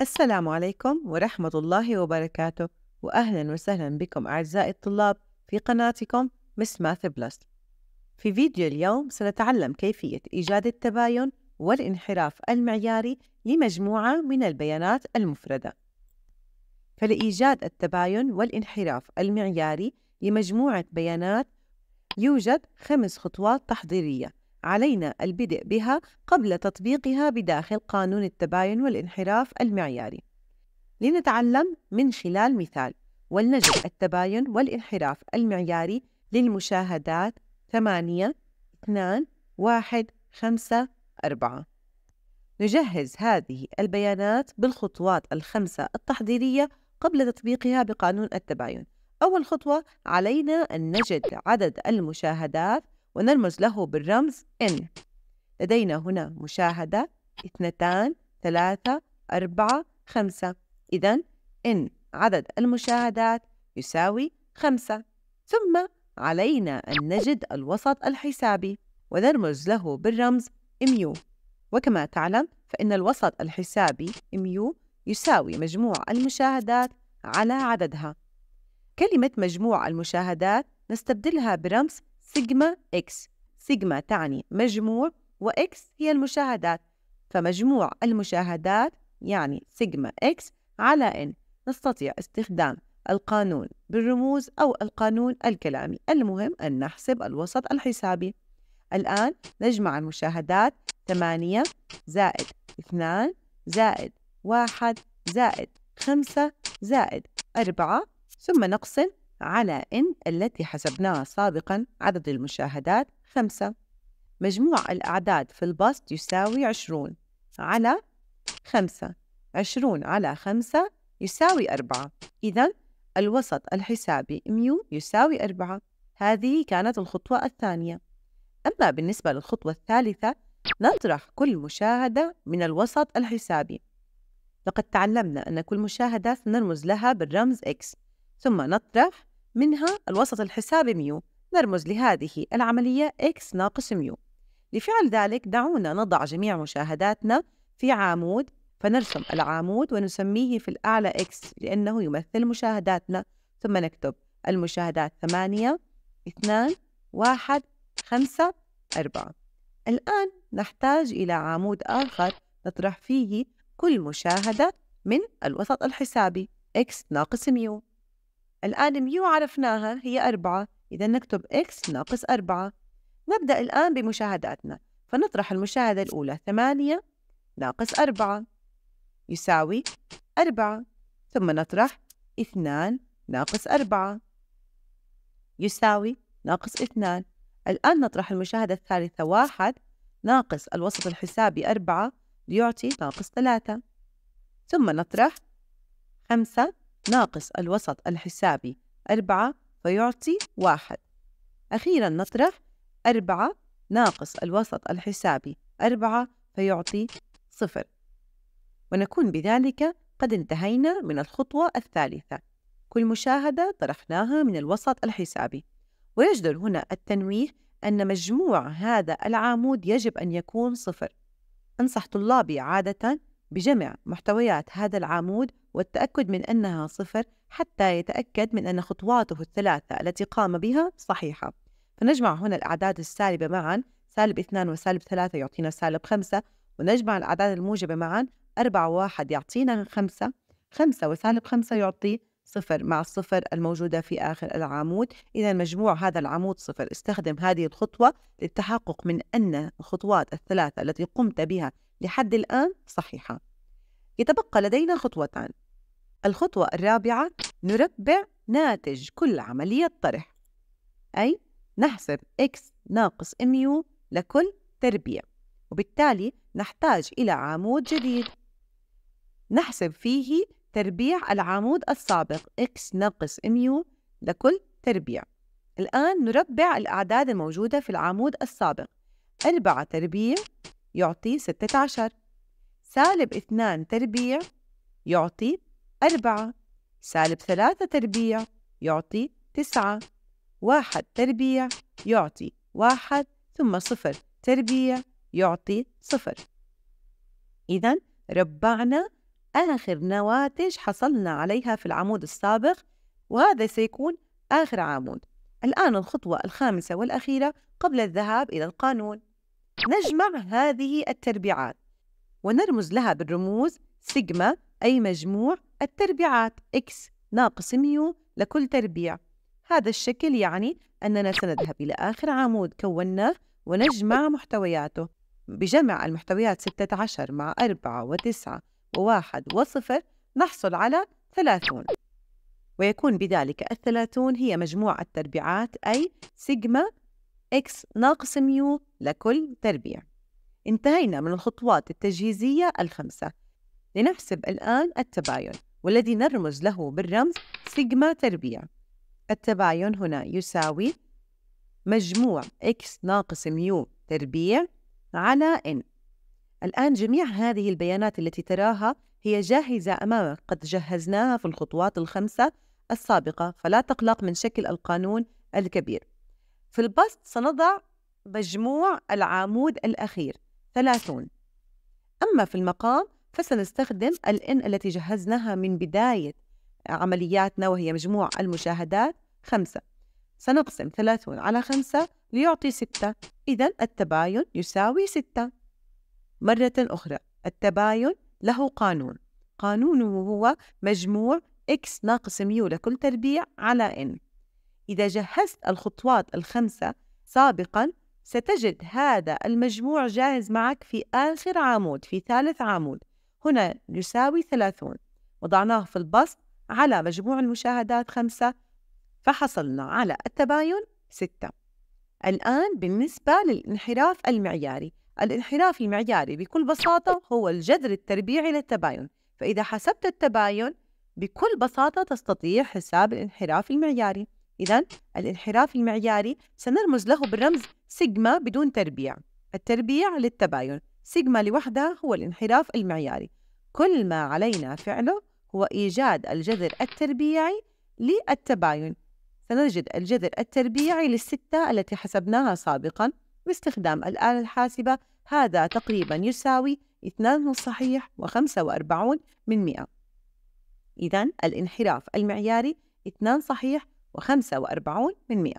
السلام عليكم ورحمة الله وبركاته وأهلا وسهلا بكم أعزائي الطلاب في قناتكم مس ماث بلس في فيديو اليوم سنتعلم كيفية إيجاد التباين والانحراف المعياري لمجموعة من البيانات المفردة فلإيجاد التباين والانحراف المعياري لمجموعة بيانات يوجد خمس خطوات تحضيرية علينا البدء بها قبل تطبيقها بداخل قانون التباين والانحراف المعياري لنتعلم من خلال مثال ولنجد التباين والانحراف المعياري للمشاهدات 8 2 1 5 4 نجهز هذه البيانات بالخطوات الخمسة التحضيرية قبل تطبيقها بقانون التباين أول خطوة علينا أن نجد عدد المشاهدات ونرمز له بالرمز إن لدينا هنا مشاهدة اثنتان ثلاثة أربعة خمسة إذا إن عدد المشاهدات يساوي خمسة ثم علينا أن نجد الوسط الحسابي ونرمز له بالرمز ميو وكما تعلم فإن الوسط الحسابي ميو يساوي مجموع المشاهدات على عددها كلمة مجموع المشاهدات نستبدلها برمز سيجما إكس سيجما تعني مجموع وإكس هي المشاهدات فمجموع المشاهدات يعني سيجما إكس على إن نستطيع استخدام القانون بالرموز أو القانون الكلامي المهم أن نحسب الوسط الحسابي الآن نجمع المشاهدات 8 زائد 2 زائد 1 زائد 5 زائد 4 ثم نقسم على إن التي حسبناها سابقا عدد المشاهدات خمسة مجموع الأعداد في البسط يساوي عشرون على خمسة عشرون على خمسة يساوي أربعة إذا الوسط الحسابي ميو يساوي أربعة هذه كانت الخطوة الثانية أما بالنسبة للخطوة الثالثة نطرح كل مشاهدة من الوسط الحسابي لقد تعلمنا أن كل مشاهدة سنرمز لها بالرمز إكس ثم نطرح منها الوسط الحسابي ميو نرمز لهذه العملية x ناقص ميو لفعل ذلك دعونا نضع جميع مشاهداتنا في عمود فنرسم العمود ونسميه في الأعلى x لأنه يمثل مشاهداتنا ثم نكتب المشاهدات 8 2 1 5 4 الآن نحتاج إلى عمود آخر نطرح فيه كل مشاهدة من الوسط الحسابي x ناقص ميو الآن ميو عرفناها هي أربعة إذا نكتب x ناقص أربعة نبدأ الآن بمشاهداتنا فنطرح المشاهدة الأولى ثمانية ناقص أربعة يساوي أربعة ثم نطرح اثنان ناقص أربعة يساوي ناقص اثنان الآن نطرح المشاهدة الثالثة واحد ناقص الوسط الحسابي أربعة ليعطي ناقص ثلاثة ثم نطرح خمسة ناقص الوسط الحسابي أربعة فيعطي واحد أخيرا نطرح أربعة ناقص الوسط الحسابي أربعة فيعطي صفر ونكون بذلك قد انتهينا من الخطوة الثالثة كل مشاهدة طرحناها من الوسط الحسابي ويجدر هنا التنويه أن مجموع هذا العمود يجب أن يكون صفر أنصح طلابي عادة بجمع محتويات هذا العمود والتأكد من أنها صفر حتى يتأكد من أن خطواته الثلاثة التي قام بها صحيحة فنجمع هنا الأعداد السالبة معا سالب اثنان وسالب ثلاثة يعطينا سالب خمسة ونجمع الأعداد الموجبة معا أربعة 1 يعطينا خمسة خمسة وسالب خمسة يعطي صفر مع الصفر الموجودة في آخر العمود إذا مجموع هذا العمود صفر استخدم هذه الخطوة للتحقق من أن الخطوات الثلاثة التي قمت بها لحد الآن صحيحة يتبقى لدينا خطوتان الخطوة الرابعة نربع ناتج كل عملية طرح أي نحسب x ناقص mu لكل تربيع وبالتالي نحتاج إلى عمود جديد نحسب فيه تربيع العمود السابق x ناقص mu لكل تربيع الآن نربع الأعداد الموجودة في العمود السابق أربعة تربيع يعطي ستة عشر سالب اثنان تربيع يعطي أربعة سالب ثلاثة تربيع يعطي تسعة واحد تربيع يعطي واحد ثم صفر تربيع يعطي صفر إذا ربعنا آخر نواتج حصلنا عليها في العمود السابق وهذا سيكون آخر عمود الآن الخطوة الخامسة والأخيرة قبل الذهاب إلى القانون نجمع هذه التربيعات ونرمز لها بالرموز سيجما أي مجموع التربيعات x ناقص ميو لكل تربيع هذا الشكل يعني أننا سنذهب إلى آخر عمود كوناه ونجمع محتوياته بجمع المحتويات 16 مع 4 و9 و1 و0 نحصل على 30 ويكون بذلك الثلاثون هي مجموع التربيعات أي سيجما x ناقص ميو لكل تربيع انتهينا من الخطوات التجهيزية الخمسة لنحسب الآن التباين والذي نرمز له بالرمز سيجما تربيع التباين هنا يساوي مجموع x ناقص ميو تربيع على n الآن جميع هذه البيانات التي تراها هي جاهزة أمامك قد جهزناها في الخطوات الخمسة السابقة فلا تقلق من شكل القانون الكبير في البسط سنضع مجموع العمود الأخير 30 أما في المقام فسنستخدم الان n التي جهزناها من بداية عملياتنا وهي مجموع المشاهدات خمسة سنقسم 30 على 5 ليعطي 6 إذا التباين يساوي 6 مرة أخرى التباين له قانون قانونه هو مجموع x ناقص ميو لكل تربيع على n إذا جهزت الخطوات الخمسة سابقا ستجد هذا المجموع جاهز معك في آخر عمود في ثالث عمود هنا يساوي 30 وضعناه في البسط على مجموع المشاهدات خمسة فحصلنا على التباين ستة الآن بالنسبة للانحراف المعياري الانحراف المعياري بكل بساطة هو الجذر التربيعي للتباين فإذا حسبت التباين بكل بساطة تستطيع حساب الانحراف المعياري إذا الانحراف المعياري سنرمز له بالرمز سيجما بدون تربيع التربيع للتباين سيجما لوحدها هو الانحراف المعياري كل ما علينا فعله هو إيجاد الجذر التربيعي للتباين سنجد الجذر التربيعي للستة التي حسبناها سابقا باستخدام الآلة الحاسبة هذا تقريبا يساوي 2 صحيح و45 من 100 إذا الانحراف المعياري 2 صحيح و45 من 100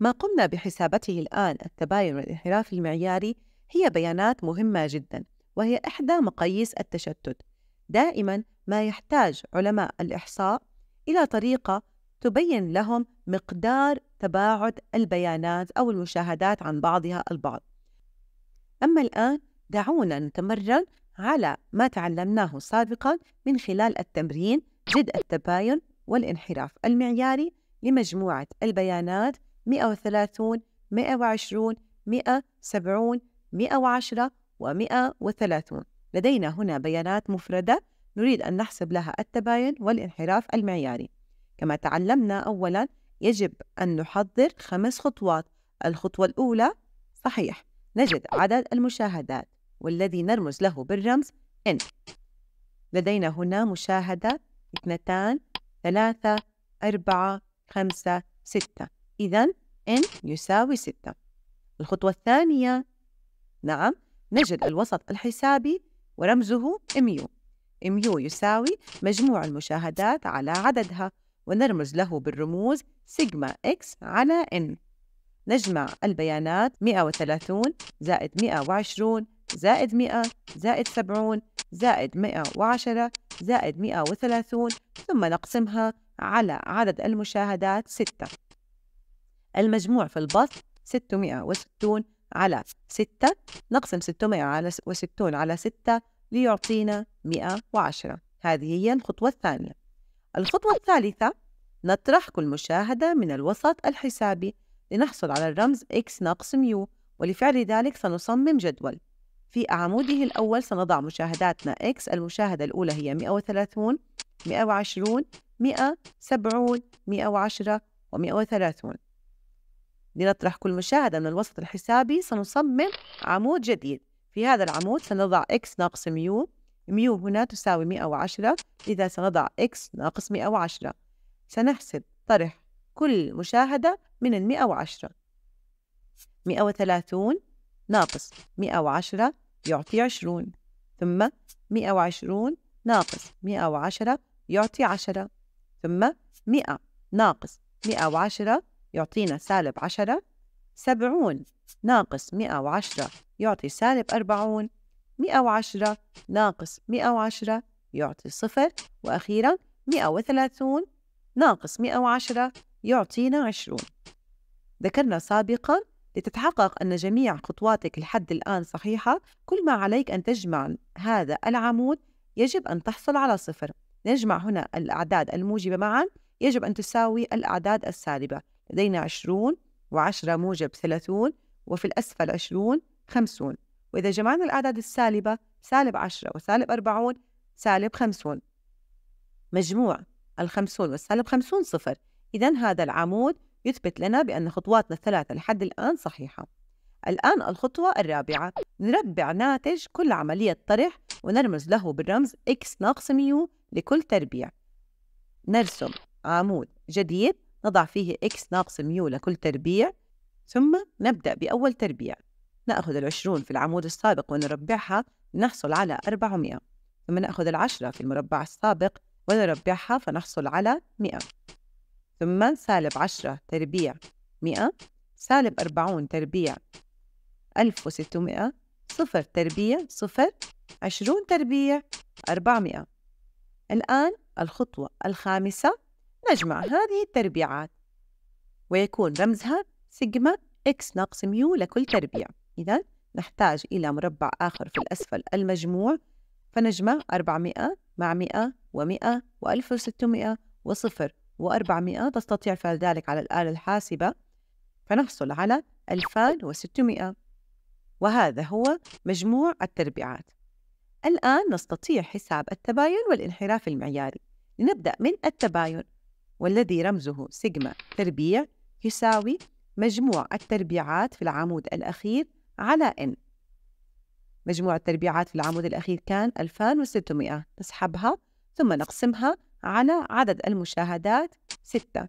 ما قمنا بحسابته الآن التباين والانحراف المعياري هي بيانات مهمة جدا وهي إحدى مقاييس التشتت دائما ما يحتاج علماء الإحصاء إلى طريقة تبين لهم مقدار تباعد البيانات أو المشاهدات عن بعضها البعض أما الآن دعونا نتمرن على ما تعلمناه سابقا من خلال التمرين ضد التباين والانحراف المعياري لمجموعة البيانات 130 120 170 110 و130 لدينا هنا بيانات مفردة نريد أن نحسب لها التباين والانحراف المعياري كما تعلمنا أولا يجب أن نحضر خمس خطوات الخطوة الأولى صحيح نجد عدد المشاهدات والذي نرمز له بالرمز N لدينا هنا مشاهدة اثنتان ثلاثة أربعة خمسة ستة إذا N يساوي ستة الخطوة الثانية نعم نجد الوسط الحسابي ورمزه ميو ميو يساوي مجموع المشاهدات على عددها ونرمز له بالرموز سيجما إكس على إن نجمع البيانات 130 زائد 120 زائد 100 زائد 70 زائد 110 زائد 130 ثم نقسمها على عدد المشاهدات 6 المجموع في البسط 660 على 6 نقسم 660 على 60 على 6 ليعطينا 110 هذه هي الخطوة الثانية الخطوة الثالثة نطرح كل مشاهدة من الوسط الحسابي لنحصل على الرمز x ناقص ميو ولفعل ذلك سنصمم جدول في عموده الأول سنضع مشاهداتنا x المشاهدة الأولى هي 130 120 170 110 و130 لنطرح كل مشاهدة من الوسط الحسابي سنصمم عمود جديد في هذا العمود سنضع x ناقص ميو ميو هنا تساوي 110 إذا سنضع x ناقص 110 سنحسب طرح كل مشاهدة من ال 110 130 ناقص 110 يعطي 20 ثم 120 ناقص 110 يعطي 10 ثم 100 ناقص 110 يعطينا سالب عشرة سبعون ناقص مئة وعشرة يعطي سالب أربعون مئة وعشرة ناقص مئة وعشرة يعطي صفر وأخيرا مئة وثلاثون ناقص مئة وعشرة يعطينا عشرون ذكرنا سابقا لتتحقق أن جميع خطواتك لحد الآن صحيحة كل ما عليك أن تجمع هذا العمود يجب أن تحصل على صفر نجمع هنا الأعداد الموجبة معا يجب أن تساوي الأعداد السالبة لدينا عشرون وعشرة موجب ثلاثون وفي الأسفل عشرون خمسون وإذا جمعنا الأعداد السالبة سالب عشرة وسالب أربعون سالب خمسون مجموع الخمسون والسالب خمسون صفر إذا هذا العمود يثبت لنا بأن خطواتنا الثلاثة لحد الآن صحيحة الآن الخطوة الرابعة نربع ناتج كل عملية طرح ونرمز له بالرمز x ناقص ميو لكل تربيع نرسم عمود جديد نضع فيه إكس ناقص ميو لكل تربيع ثم نبدأ بأول تربيع نأخذ العشرون في العمود السابق ونربعها نحصل على 400 ثم نأخذ العشرة في المربع السابق ونربعها فنحصل على 100 ثم سالب 10 تربيع 100 سالب 40 تربيع 1600 صفر تربيع صفر 20 تربيع 400 الآن الخطوة الخامسة نجمع هذه التربيعات ويكون رمزها سيجما إكس ناقص ميو لكل تربيع إذا نحتاج إلى مربع آخر في الأسفل المجموع فنجمع 400 مع 100 و100 و1600 و0 و400 تستطيع فعل ذلك على الآلة الحاسبة فنحصل على 2600 وهذا هو مجموع التربيعات الآن نستطيع حساب التباين والانحراف المعياري لنبدأ من التباين والذي رمزه سيجما تربيع يساوي مجموع التربيعات في العمود الأخير على n مجموع التربيعات في العمود الأخير كان 2600 نسحبها ثم نقسمها على عدد المشاهدات 6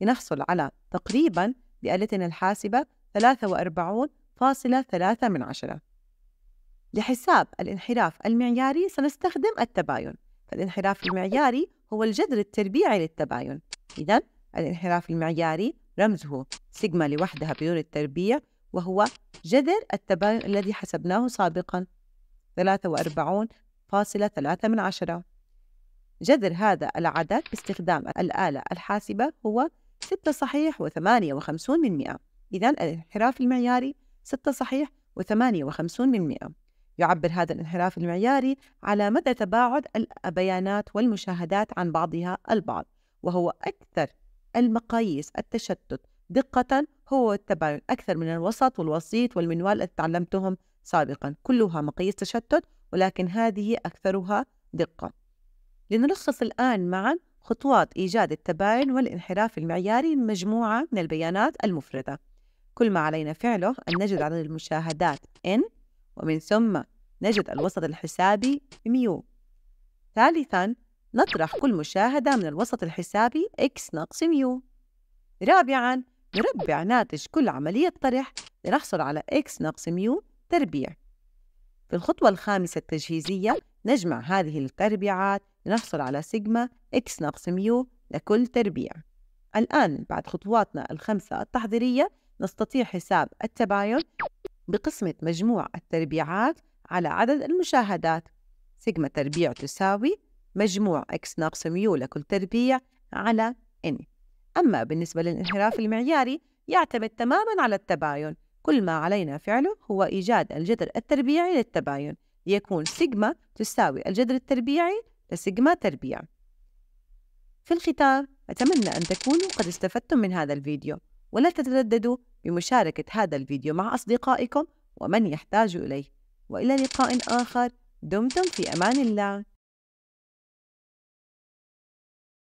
لنحصل على تقريبا بآلتنا الحاسبة 43.3 من عشرة لحساب الانحراف المعياري سنستخدم التباين فالانحراف المعياري هو الجذر التربيعي للتباين إذا الانحراف المعياري رمزه سيجما لوحدها بدون التربيع وهو جذر التباين الذي حسبناه سابقا 43.3 من عشرة جذر هذا العدد باستخدام الآلة الحاسبة هو 6 صحيح و58 من 100 إذا الانحراف المعياري 6 صحيح و58 من 100 يعبر هذا الانحراف المعياري على مدى تباعد البيانات والمشاهدات عن بعضها البعض وهو أكثر المقاييس التشتت دقة هو التباين أكثر من الوسط والوسيط والمنوال التي تعلمتهم سابقا كلها مقاييس تشتت ولكن هذه أكثرها دقة لنلخص الآن معا خطوات إيجاد التباين والانحراف المعياري مجموعة من البيانات المفردة كل ما علينا فعله أن نجد عدد المشاهدات N ومن ثم نجد الوسط الحسابي ميو ثالثاً نطرح كل مشاهدة من الوسط الحسابي x ناقص ميو رابعاً نربع ناتج كل عملية طرح لنحصل على x ناقص ميو تربيع في الخطوة الخامسة التجهيزية نجمع هذه التربيعات لنحصل على سيجما x ناقص ميو لكل تربيع الآن بعد خطواتنا الخمسة التحضيرية نستطيع حساب التباين بقسمة مجموع التربيعات على عدد المشاهدات سيجما تربيع تساوي مجموع x ناقص ميو لكل تربيع على n أما بالنسبة للانحراف المعياري يعتمد تماما على التباين كل ما علينا فعله هو إيجاد الجذر التربيعي للتباين ليكون سيجما تساوي الجذر التربيعي لسيجما تربيع في الختام أتمنى أن تكونوا قد استفدتم من هذا الفيديو ولا تترددوا بمشاركة هذا الفيديو مع أصدقائكم ومن يحتاج إليه وإلى لقاء آخر دمتم في أمان الله